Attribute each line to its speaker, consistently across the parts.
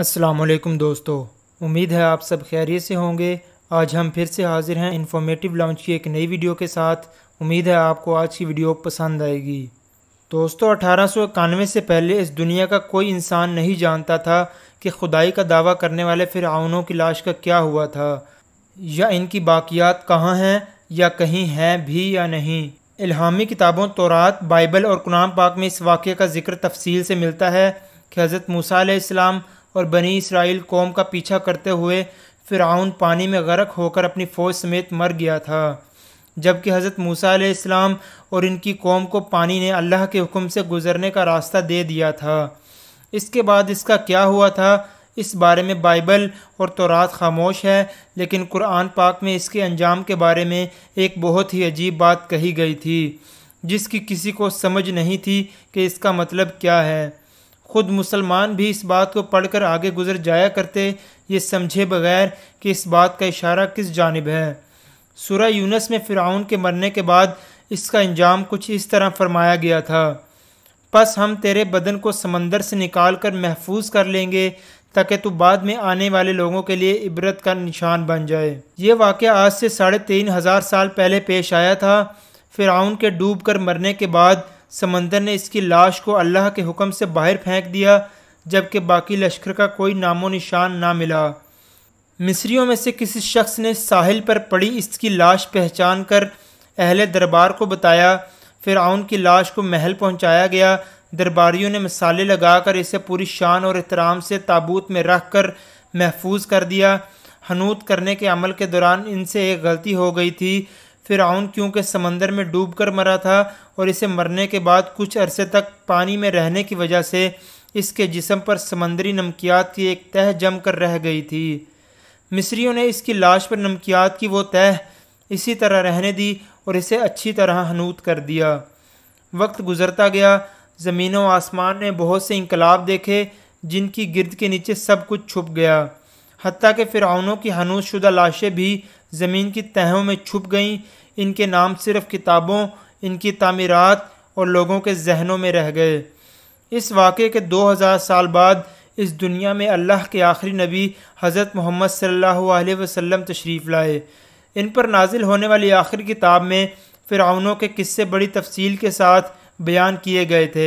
Speaker 1: असलम दोस्तों उम्मीद है आप सब खैरियत से होंगे आज हम फिर से हाजिर हैं इन्फॉर्मेटिव लॉन्च की एक नई वीडियो के साथ उम्मीद है आपको आज की वीडियो पसंद आएगी दोस्तों अठारह से पहले इस दुनिया का कोई इंसान नहीं जानता था कि खुदाई का दावा करने वाले फिर आउनों की लाश का क्या हुआ था या इनकी बाकियात कहाँ हैं या कहीं हैं भी या नहीं इल्हामी किताबों तोरात बाइबल और कुरान पाक में इस वाक़े का जिक्र तफसील से मिलता है कि हज़रत मूसा इस्लाम और बनी इसराइल कौम का पीछा करते हुए फिराउन पानी में गर्क होकर अपनी फ़ौज समेत मर गया था जबकि हज़रत मूसा इस्लाम और इनकी कौम को पानी ने अल्लाह के हुक्म से गुज़रने का रास्ता दे दिया था इसके बाद इसका क्या हुआ था इस बारे में बाइबल और तोरात खामोश है लेकिन कुरान पाक में इसके अंजाम के बारे में एक बहुत ही अजीब बात कही गई थी जिसकी किसी को समझ नहीं थी कि इसका मतलब क्या है खुद मुसलमान भी इस बात को पढ़कर आगे गुजर जाया करते ये समझे बगैर कि इस बात का इशारा किस जानब है सूर्य यूनस में फिराउन के मरने के बाद इसका इंजाम कुछ इस तरह फरमाया गया था बस हम तेरे बदन को समंदर से निकाल कर महफूज कर लेंगे ताकि तू बाद में आने वाले लोगों के लिए इबरत का निशान बन जाए ये वाक़ आज से साढ़े तीन हज़ार साल पहले पेश आया था फिराउन के डूब कर मरने के बाद समंदर ने इसकी लाश को अल्लाह के हुक्म से बाहर फेंक दिया जबकि बाकी लश्कर का कोई नामो निशान ना मिला मिस्रियों में से किसी शख्स ने साहिल पर पड़ी इसकी लाश पहचान कर अहले दरबार को बताया फिर आउन की लाश को महल पहुंचाया गया दरबारियों ने मसाले लगाकर इसे पूरी शान और एहतराम से ताबूत में रख कर महफूज कर दिया हनूत करने के अमल के दौरान इनसे एक गलती हो गई थी आउन क्योंकि समंदर में डूब कर मरा था और इसे मरने के बाद कुछ अरसे तक पानी में रहने की वजह से इसके जिसम पर समंदरी नमकियात की एक तह जम कर रह गई थी मिस्रियों ने इसकी लाश पर नमकियात की वो तह इसी तरह रहने दी और इसे अच्छी तरह हनूत कर दिया वक्त गुजरता गया ज़मीन व आसमान ने बहुत से इनकलाब देखे जिनकी गिरद के नीचे सब कुछ छुप गया हती कि फ़िरौनों की हनूत शुदा लाशें भी ज़मीन की तहों में छुप गईं इनके नाम सिर्फ किताबों इनकी तमीरत और लोगों के जहनों में रह गए इस वाक़े के 2000 साल बाद इस दुनिया में अल्लाह के आखिरी नबी हज़रत मोहम्मद सल्लल्लाहु वसम तशरीफ़ लाए इन पर नाजिल होने वाली आखिरी किताब में फ़िरौनों के किस्से बड़ी तफसील के साथ बयान किए गए थे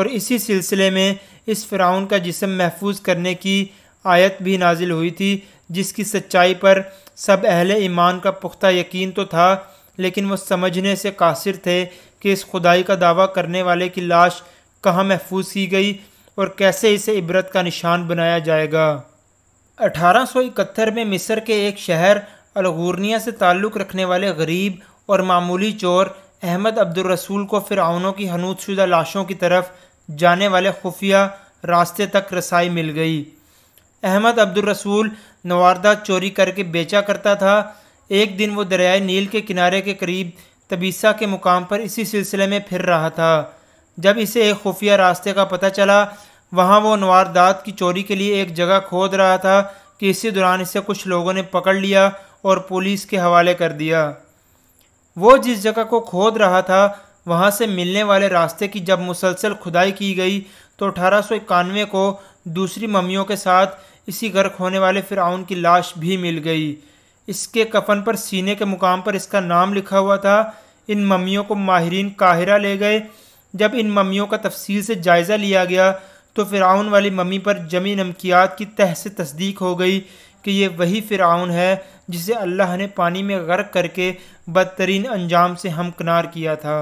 Speaker 1: और इसी सिलसिले में इस फ्राउन का जिसम महफूज करने की आयत भी नाजिल हुई थी जिसकी सच्चाई पर सब अहल ईमान का पुख्ता यकीन तो था लेकिन वह समझने से कासिर थे कि इस खुदाई का दावा करने वाले की लाश कहाँ महफूज की गई और कैसे इसे इबरत का निशान बनाया जाएगा 1871 में मिस्र के एक शहर अलगूर्निया से ताल्लुक़ रखने वाले गरीब और मामूली चोर अहमद अब्दुलरसूल को आउनों की हनूदशुदा लाशों की तरफ जाने वाले खुफिया रास्ते तक रसाई मिल गई अहमद अब्दुल रसूल नवारदा चोरी करके बेचा करता था एक दिन वो दरियाए नील के किनारे के करीब तबीसा के मुकाम पर इसी सिलसिले में फिर रहा था जब इसे एक खुफिया रास्ते का पता चला वहाँ वो नवारदात की चोरी के लिए एक जगह खोद रहा था कि इसी दौरान इसे कुछ लोगों ने पकड़ लिया और पुलिस के हवाले कर दिया वो जिस जगह को खोद रहा था वहाँ से मिलने वाले रास्ते की जब मुसलसल खुदाई की गई तो अठारह को दूसरी मम्मियों के साथ इसी गर्क होने वाले फ़िरउन की लाश भी मिल गई इसके कफन पर सीने के मुकाम पर इसका नाम लिखा हुआ था इन मम्मियों को माहरीन काहिरा ले गए जब इन मम्मियों का तफसील से जायज़ा लिया गया तो फ़िरआन वाली मम्मी पर जमी नमकियात की तह से तस्दीक हो गई कि ये वही फ़िरआन है जिसे अल्लाह ने पानी में गर्क करके बदतरीन अंजाम से हमकनार किया था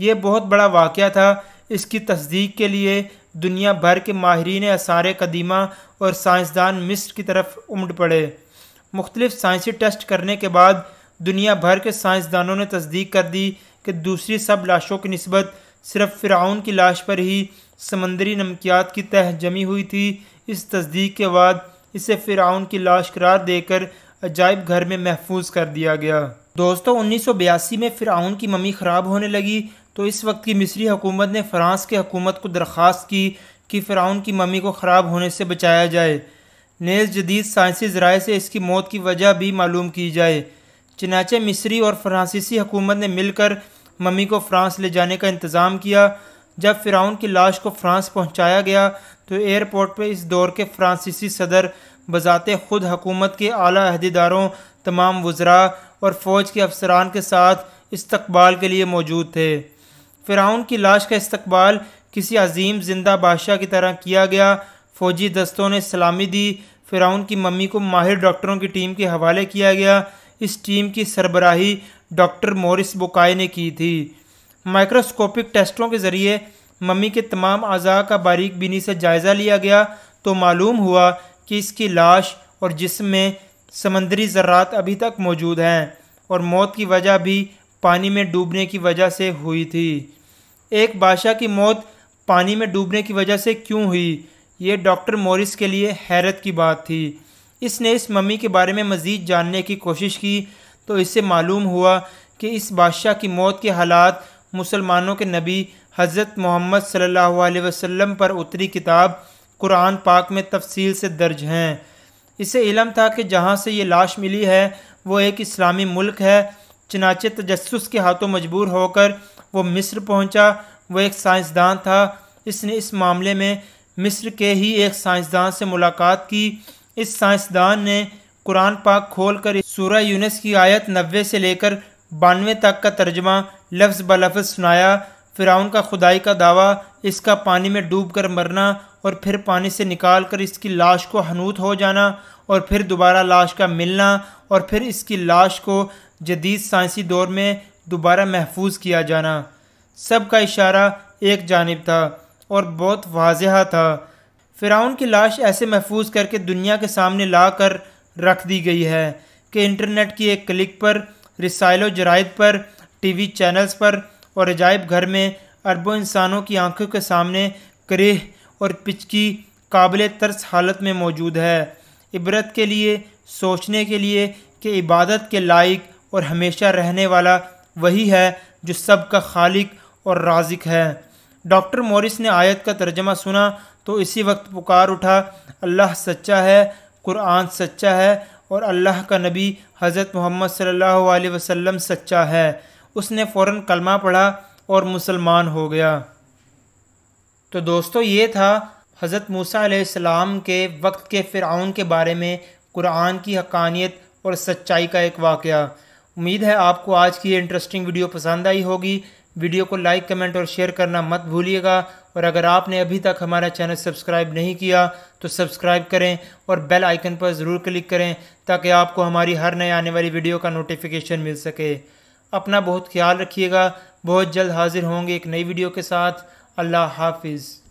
Speaker 1: ये बहुत बड़ा वाक़ था इसकी तस्दीक के लिए दुनिया भर के माहरीन आसार कदीमा और साइंसदान मिस्र की तरफ उमड़ पड़े मुख्तलिफ साइंसी टेस्ट करने के बाद दुनिया भर के साइंसदानों ने तस्दीक कर दी कि दूसरी सब लाशों की नस्बत सिर्फ फ्राउन की लाश पर ही समंदरी नमकियात की तह जमी हुई थी इस तस्दीक के बाद इसे फ़िरआन की लाश करार देकर अजायब घर में महफूज कर दिया गया दोस्तों उन्नीस सौ बयासी में फिराउन की ममी ख़राब होने लगी तो इस वक्त की मिस्री हुकूमत ने फ़्रांस के हकूमत को दरख्वास्त की कि फ़राउन की मम्मी को ख़राब होने से बचाया जाए नेज़ जदीद साइंसी ज़राए से इसकी मौत की वजह भी मालूम की जाए चनाचे मिस्री और फ्रांसीसी हकूमत ने मिलकर मम्मी को फ़्रांस ले जाने का इंतज़ाम किया जब फ्राउन की लाश को फ़्रांस पहुंचाया गया तो एयरपोर्ट पर इस दौर के फ्रांसीसी सदर बजात खुद हकूमत के आला अहदेदारों तमाम वज्रा और फ़ौज के अफसरान के साथ इस्तबाल के लिए मौजूद थे फ़िराउन की लाश का इस्तकबाल किसी अजीम जिंदा बादशाह की तरह किया गया फौजी दस्तों ने सलामी दी फ़िराउन की मम्मी को माहिर डॉक्टरों की टीम के हवाले किया गया इस टीम की सरबराही डॉक्टर मोरिस बुकाय ने की थी माइक्रोस्कोपिक टेस्टों के ज़रिए मम्मी के तमाम अज़ा का बारीक बीनी से जायज़ा लिया गया तो मालूम हुआ कि इसकी लाश और जिसम में समंदरी ज़रात अभी तक मौजूद हैं और मौत की वजह भी पानी में डूबने की वजह से हुई थी एक बादशाह की मौत पानी में डूबने की वजह से क्यों हुई ये डॉक्टर मोरिस के लिए हैरत की बात थी इसने इस मम्मी के बारे में मज़ीद जानने की कोशिश की तो इससे मालूम हुआ कि इस बादशाह की मौत के हालात मुसलमानों के नबी हज़रत मोहम्मद सल्लल्लाहु अलैहि वसल्लम पर उतरी किताब कुरान पाक में तफसील से दर्ज हैं इसे इलम था कि जहाँ से ये लाश मिली है वो एक इस्लामी मुल्क है चनाचे तजस के हाथों मजबूर होकर वो मिस्र पहुंचा वो एक साइंसदान था इसने इस मामले में मिस्र के ही एक साइंसदान से मुलाकात की इस साइंसदान ने कुरान पाक खोल कर सूर्य यूनस की आयत नबे से लेकर बानवे तक का तर्जमा लफ्ज़ लफ्ज़ सुनाया फ़िराउन का खुदाई का दावा इसका पानी में डूब कर मरना और फिर पानी से निकाल कर इसकी लाश को हनूत हो जाना और फिर दोबारा लाश का मिलना और फिर इसकी लाश को जदीद साइंसी दौर में दोबारा महफूज किया जाना सब का इशारा एक जानब था और बहुत वाजहा था फ़िराउन की लाश ऐसे महफूज करके दुनिया के सामने ला कर रख दी गई है कि इंटरनेट की एक क्लिक पर रिसाइलो जराइद पर टीवी चैनल्स पर और अजायब घर में अरबों इंसानों की आंखों के सामने करेह और पिचकी काबिल तर्स हालत में मौजूद है इबरत के लिए सोचने के लिए कि इबादत के लायक और हमेशा रहने वाला वही है जो सब का खालिक और राजिक है डॉक्टर मॉरिस ने आयत का तर्जमा सुना तो इसी वक्त पुकार उठा अल्लाह सच्चा है कुरान सच्चा है और अल्लाह का नबी हज़रत मोहम्मद सल्लल्लाहु अलैहि वसल्लम सच्चा है उसने फ़ौर कलमा पढ़ा और मुसलमान हो गया तो दोस्तों ये था हज़रत मूसा के वक्त के फ़िरउन के बारे में कुरान की हकानियत और सच्चाई का एक वाक़ उम्मीद है आपको आज की ये इंटरेस्टिंग वीडियो पसंद आई होगी वीडियो को लाइक कमेंट और शेयर करना मत भूलिएगा और अगर आपने अभी तक हमारा चैनल सब्सक्राइब नहीं किया तो सब्सक्राइब करें और बेल आइकन पर ज़रूर क्लिक करें ताकि आपको हमारी हर नए आने वाली वीडियो का नोटिफिकेशन मिल सके अपना बहुत ख्याल रखिएगा बहुत जल्द हाजिर होंगे एक नई वीडियो के साथ अल्लाह हाफिज़